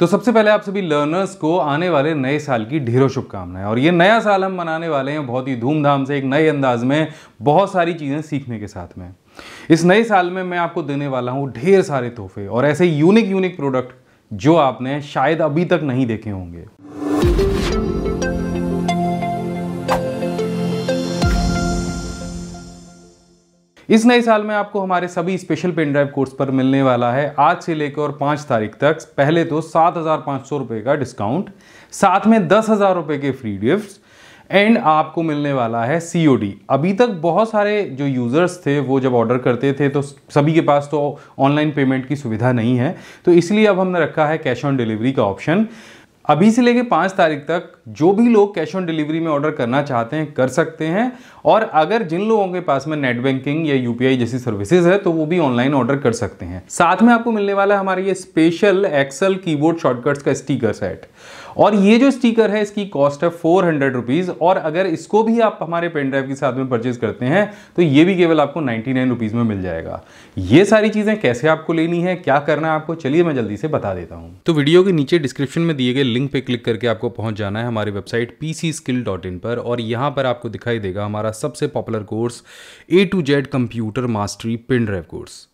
तो सबसे पहले आप सभी लर्नर्स को आने वाले नए साल की ढेरों शुभकामनाएं और ये नया साल हम मनाने वाले हैं बहुत ही धूमधाम से एक नए अंदाज में बहुत सारी चीज़ें सीखने के साथ में इस नए साल में मैं आपको देने वाला हूँ ढेर सारे तोहफे और ऐसे यूनिक यूनिक प्रोडक्ट जो आपने शायद अभी तक नहीं देखे होंगे इस नए साल में आपको हमारे सभी स्पेशल पेन ड्राइव कोर्स पर मिलने वाला है आज से लेकर पाँच तारीख तक पहले तो सात हज़ार पाँच सौ रुपये का डिस्काउंट साथ में दस हज़ार रुपये के फ्री गिफ्ट एंड आपको मिलने वाला है सी अभी तक बहुत सारे जो यूज़र्स थे वो जब ऑर्डर करते थे तो सभी के पास तो ऑनलाइन पेमेंट की सुविधा नहीं है तो इसलिए अब हमने रखा है कैश ऑन डिलीवरी का ऑप्शन अभी से लेके पाँच तारीख तक जो भी लोग कैश ऑन डिलीवरी में ऑर्डर करना चाहते हैं कर सकते हैं और अगर जिन लोगों के पास में नेट बैंकिंग या यूपीआई जैसी सर्विसेज है तो वो भी ऑनलाइन ऑर्डर कर सकते हैं साथ में आपको मिलने वाला है हमारे ये स्पेशल एक्सेल कीबोर्ड शॉर्टकट्स का स्टीकर सेट और ये जो स्टिकर है इसकी कॉस्ट है फोर हंड्रेड रुपीज़ और अगर इसको भी आप हमारे पेन ड्राइव के साथ में परचेज करते हैं तो ये भी केवल आपको नाइन्टी नाइन रुपीज़ में मिल जाएगा ये सारी चीज़ें कैसे आपको लेनी है क्या करना है आपको चलिए मैं जल्दी से बता देता हूँ तो वीडियो के नीचे डिस्क्रिप्शन में दिए गए लिंक पर क्लिक करके आपको पहुंच जाना है हमारी website P skill dot in पर और यहाँ पर आपको दिखाई देगा हमारा सबसे popular course A to Z computer mastery pin drive course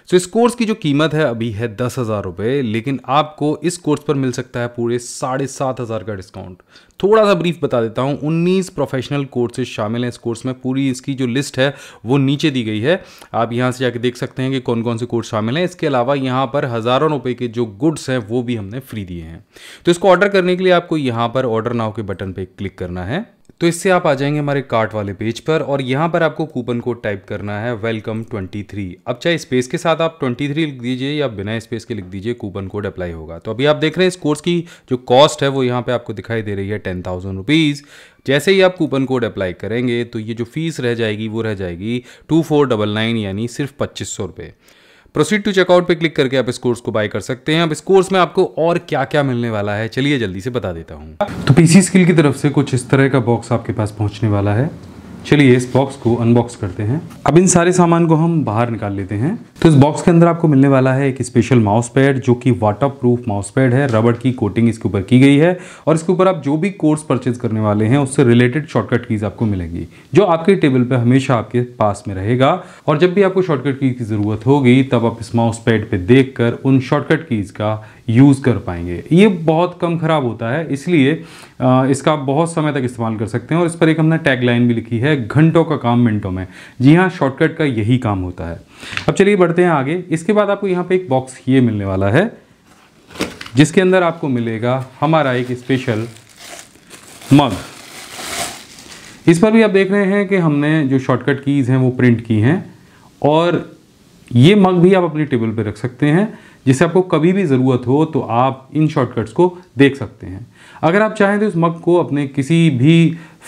so so, इस कोर्स की जो कीमत है अभी है दस हज़ार रुपये लेकिन आपको इस कोर्स पर मिल सकता है पूरे साढ़े सात हज़ार का डिस्काउंट थोड़ा सा ब्रीफ बता देता हूँ उन्नीस प्रोफेशनल कोर्सेज शामिल हैं इस कोर्स में पूरी इसकी जो लिस्ट है वो नीचे दी गई है आप यहाँ से जाके देख सकते हैं कि कौन कौन से कोर्स शामिल हैं इसके अलावा यहाँ पर हज़ारों रुपये के जो गुड्स हैं वो भी हमने फ्री दिए हैं तो इसको ऑर्डर करने के लिए आपको यहाँ पर ऑर्डर नाव के बटन पर क्लिक करना है तो इससे आप आ जाएंगे हमारे कार्ट वाले पेज पर और यहाँ पर आपको कूपन कोड टाइप करना है वेलकम 23 अब चाहे स्पेस के साथ आप 23 लिख दीजिए या बिना स्पेस के लिख दीजिए कूपन कोड अप्लाई होगा तो अभी आप देख रहे हैं इस कोर्स की जो कॉस्ट है वो यहाँ पे आपको दिखाई दे रही है टेन थाउजेंड रुपीज़ जैसे ही आप कूपन कोड अप्लाई करेंगे तो ये जो फीस रह जाएगी वो रह जाएगी टू फोर डबल नाइन यानी सिर्फ पच्चीस सौ रुपये प्रोसीड टू चेकआउट पे क्लिक करके आप इस कोर्स को बाय कर सकते हैं अब इस कोर्स में आपको और क्या क्या मिलने वाला है चलिए जल्दी से बता देता हूँ तो पीसी स्किल की तरफ से कुछ इस तरह का बॉक्स आपके पास पहुंचने वाला है चलिए इस बॉक्स को अनबॉक्स करते हैं अब इन सारे सामान को हम बाहर निकाल लेते हैं तो इस बॉक्स के अंदर आपको मिलने वाला है एक स्पेशल माउस पैड जो कि वाटर प्रूफ माउस पैड है रबड़ की कोटिंग इसके ऊपर की गई है और इसके ऊपर आप जो भी कोर्स परचेज करने वाले हैं उससे रिलेटेड शॉर्टकट कीज आपको मिलेंगी जो आपके टेबल पर हमेशा आपके पास में रहेगा और जब भी आपको शॉर्टकट कीज की ज़रूरत होगी तब आप इस माउस पैड पर देख उन शॉर्टकट कीज़ का यूज़ कर पाएंगे ये बहुत कम ख़राब होता है इसलिए इसका आप बहुत समय तक इस्तेमाल कर सकते हैं और इस पर एक हमने टैग लाइन भी लिखी है घंटों का काम मिनटों में जी हाँ शॉर्टकट का यही काम होता है अब चलिए बढ़ते हैं आगे इसके बाद आपको यहाँ पर एक बॉक्स ये मिलने वाला है जिसके अंदर आपको मिलेगा हमारा एक स्पेशल मग इस पर भी आप देख रहे हैं कि हमने जो शॉर्टकट कीज़ हैं वो प्रिंट की हैं और ये मग भी आप अपनी टेबल पर रख सकते हैं जिसे आपको कभी भी ज़रूरत हो तो आप इन शॉर्टकट्स को देख सकते हैं अगर आप चाहें तो इस मग को अपने किसी भी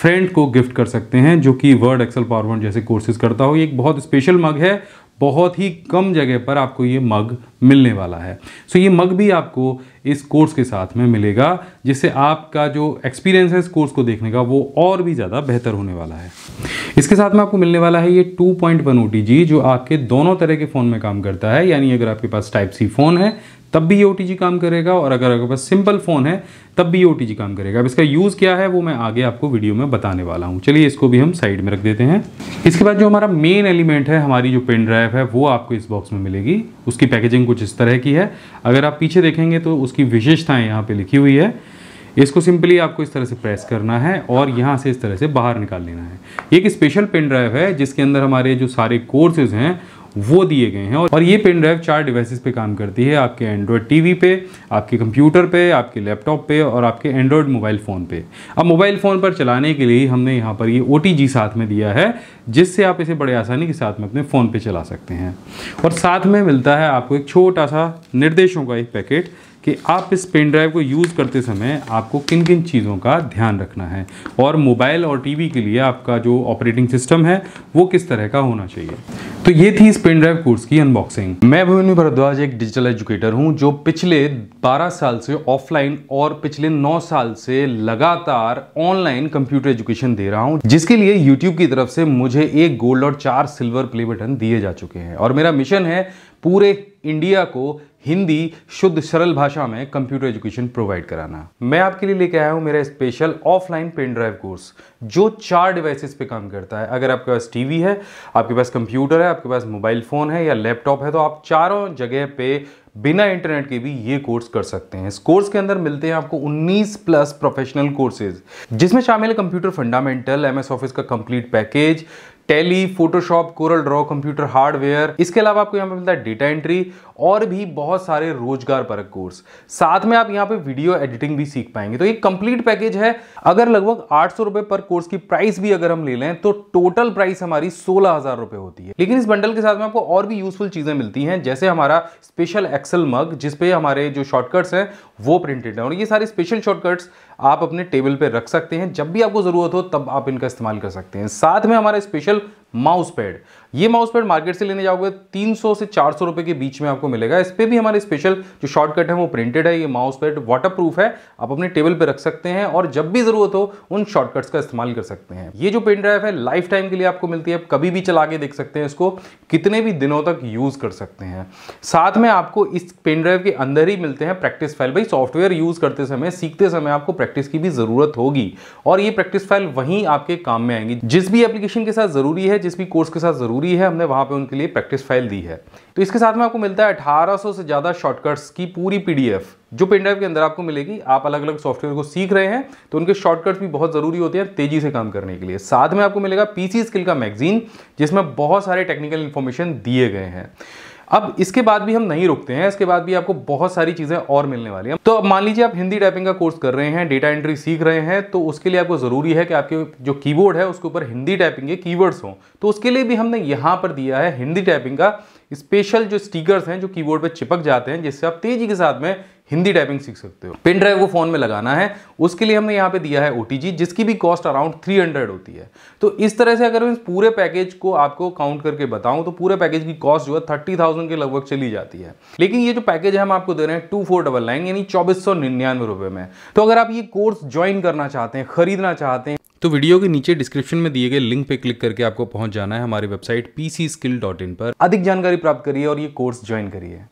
फ्रेंड को गिफ्ट कर सकते हैं जो कि वर्ड एक्सेल पावरपॉइंट जैसे कोर्सेज करता हो ये एक बहुत स्पेशल मग है बहुत ही कम जगह पर आपको ये मग मिलने वाला है सो so, ये मग भी आपको इस कोर्स के साथ में मिलेगा जिससे आपका जो एक्सपीरियंस है इस कोर्स को देखने का वो और भी ज़्यादा बेहतर होने वाला है इसके साथ में आपको मिलने वाला है ये 2.1 पॉइंट जो आपके दोनों तरह के फ़ोन में काम करता है यानी अगर आपके पास टाइप सी फ़ोन है तब भी ये ओ काम करेगा और अगर आपके पास सिंपल फ़ोन है तब भी ये ओ काम करेगा अब इसका यूज़ क्या है वो मैं आगे आपको वीडियो में बताने वाला हूँ चलिए इसको भी हम साइड में रख देते हैं इसके बाद जो हमारा मेन एलिमेंट है हमारी जो पेन ड्राइव है वो आपको इस बॉक्स में मिलेगी उसकी पैकेजिंग कुछ इस तरह की है अगर आप पीछे देखेंगे तो उसकी विशेषताएँ यहाँ पर लिखी हुई है इसको सिंपली आपको इस तरह से प्रेस करना है और यहाँ से इस तरह से बाहर निकाल लेना है एक स्पेशल पेन ड्राइव है जिसके अंदर हमारे जो सारे कोर्सेज हैं वो दिए गए हैं और ये पेन ड्राइव चार डिवाइसेस पे काम करती है आपके एंड्रॉयड टीवी पे आपके कंप्यूटर पे आपके लैपटॉप पे और आपके एंड्रॉयड मोबाइल फ़ोन पे अब मोबाइल फ़ोन पर चलाने के लिए हमने यहाँ पर ये ओ साथ में दिया है जिससे आप इसे बड़े आसानी के साथ में अपने फ़ोन पर चला सकते हैं और साथ में मिलता है आपको एक छोटा सा निर्देशों का एक पैकेट कि आप इस पेन ड्राइव को यूज़ करते समय आपको किन किन चीज़ों का ध्यान रखना है और मोबाइल और टीवी के लिए आपका जो ऑपरेटिंग सिस्टम है वो किस तरह का होना चाहिए तो ये थी इस पेन ड्राइव कोर्स की अनबॉक्सिंग मैं भविन्नी भारद्वाज एक डिजिटल एजुकेटर हूँ जो पिछले 12 साल से ऑफलाइन और पिछले 9 साल से लगातार ऑनलाइन कंप्यूटर एजुकेशन दे रहा हूँ जिसके लिए यूट्यूब की तरफ से मुझे एक गोल्ड और चार सिल्वर प्ले बटन दिए जा चुके हैं और मेरा मिशन है पूरे इंडिया को हिंदी शुद्ध सरल भाषा में कंप्यूटर एजुकेशन प्रोवाइड कराना मैं आपके लिए लेके आया हूँ मेरा special offline pen drive course जो चार डिवाइसेस पे काम करता है अगर आपके पास टीवी है आपके पास कंप्यूटर है आपके पास मोबाइल फ़ोन है या लैपटॉप है तो आप चारों जगह पे बिना इंटरनेट के भी ये कोर्स कर सकते हैं इस कोर्स के अंदर मिलते हैं आपको 19 प्लस प्रोफेशनल कोर्सेज जिसमें शामिल है कंप्यूटर फंडामेंटल एमएस ऑफिस का complete package Tally Photoshop Corel Draw computer hardware इसके अलावा आपको यहाँ पे मिलता है डेटा एंट्री और भी बहुत सारे रोजगार परक कोर्स साथ में आप यहाँ पे वीडियो एडिटिंग भी सीख पाएंगे तो ये कंप्लीट पैकेज है अगर लगभग आठ सौ रुपए पर कोर्स की प्राइस भी अगर हम ले लें तो टोटल प्राइस हमारी सोलह हजार रुपए होती है लेकिन इस बंडल के साथ में आपको और भी यूजफुल चीजें मिलती हैं जैसे हमारा स्पेशल एक्सल मग जिसपे हमारे जो शॉर्टकट्स हैं वो प्रिंटेड है और ये सारे स्पेशल शॉर्टकट्स आप अपने टेबल पर रख सकते हैं जब भी आपको जरूरत हो तब आप इनका इस्तेमाल कर सकते हैं साथ में हमारा स्पेशल माउस पैड ये माउस पैड मार्केट से लेने जाओगे 300 से 400 रुपए के बीच में आपको मिलेगा इस पर भी हमारे स्पेशल जो शॉर्टकट है वो प्रिंटेड है ये माउस पैड वाटर है आप अपने टेबल पर रख सकते हैं और जब भी जरूरत हो उन शॉर्टकट्स का इस्तेमाल कर सकते हैं ये जो पेन ड्राइव है लाइफ टाइम के लिए आपको मिलती है आप कभी भी चला के देख सकते हैं इसको कितने भी दिनों तक यूज कर सकते हैं साथ में आपको इस पेन ड्राइव के अंदर ही मिलते हैं प्रैक्टिस फाइल भाई सॉफ्टवेयर यूज करते समय सीखते समय आपको प्रैक्टिस की भी जरूरत होगी और ये प्रैक्टिस फाइल वहीं आपके काम में आएंगी जिस भी एप्लीकेशन के साथ जरूरी है जिस भी कोर्स के साथ जरूरी ज़रूरी है हमने वहाँ पे उनके लिए प्रैक्टिस फाइल दी है तो इसके साथ में आपको मिलता है 1800 से ज़्यादा शॉर्टकट्स की पूरी पीडीएफ जो पेन ड्राइव के अंदर आपको मिलेगी आप अलग अलग सॉफ्टवेयर को सीख रहे हैं तो उनके शॉर्टकट्स भी बहुत ज़रूरी होते हैं तेज़ी से काम करने के लिए साथ में आपको मिलेगा पीसी स्किल का मैगजीन जिसमें बहुत सारे टेक्निकल इन्फॉर्मेशन दिए गए हैं अब इसके बाद भी हम नहीं रुकते हैं इसके बाद भी आपको बहुत सारी चीज़ें और मिलने वाली हैं तो अब मान लीजिए आप हिंदी टाइपिंग का कोर्स कर रहे हैं डेटा एंट्री सीख रहे हैं तो उसके लिए आपको ज़रूरी है कि आपके जो कीबोर्ड है उसके ऊपर हिंदी टाइपिंग के कीवर्ड्स हों तो उसके लिए भी हमने यहाँ पर दिया है हिंदी टाइपिंग का स्पेशल जो स्टिकर्स हैं जो कीबोर्ड पर चिपक जाते हैं जिससे आप तेज़ी के साथ में हिंदी टाइपिंग सीख सकते हो पिन ड्राइव को फ़ोन में लगाना है उसके लिए हमने यहाँ पे दिया है ओ जिसकी भी कॉस्ट अराउंड हंड्रेड होती है तो इस तरह से अगर मैं पूरे पैकेज को आपको काउंट करके बताऊँ तो पूरे पैकेज की कॉस्ट जो है थर्टी के लगभग चली जाती है लेकिन ये जो पैकेज हम आपको दे रहे हैं टू यानी चौबीस रुपए में तो अगर आप ये कोर्स ज्वाइन करना चाहते हैं खरीदना चाहते हैं तो वीडियो के नीचे डिस्क्रिप्शन में दिए गए लिंक पे क्लिक करके आपको पहुंच जाना है हमारी वेबसाइट pcskill.in पर अधिक जानकारी प्राप्त करिए और ये कोर्स ज्वाइन करिए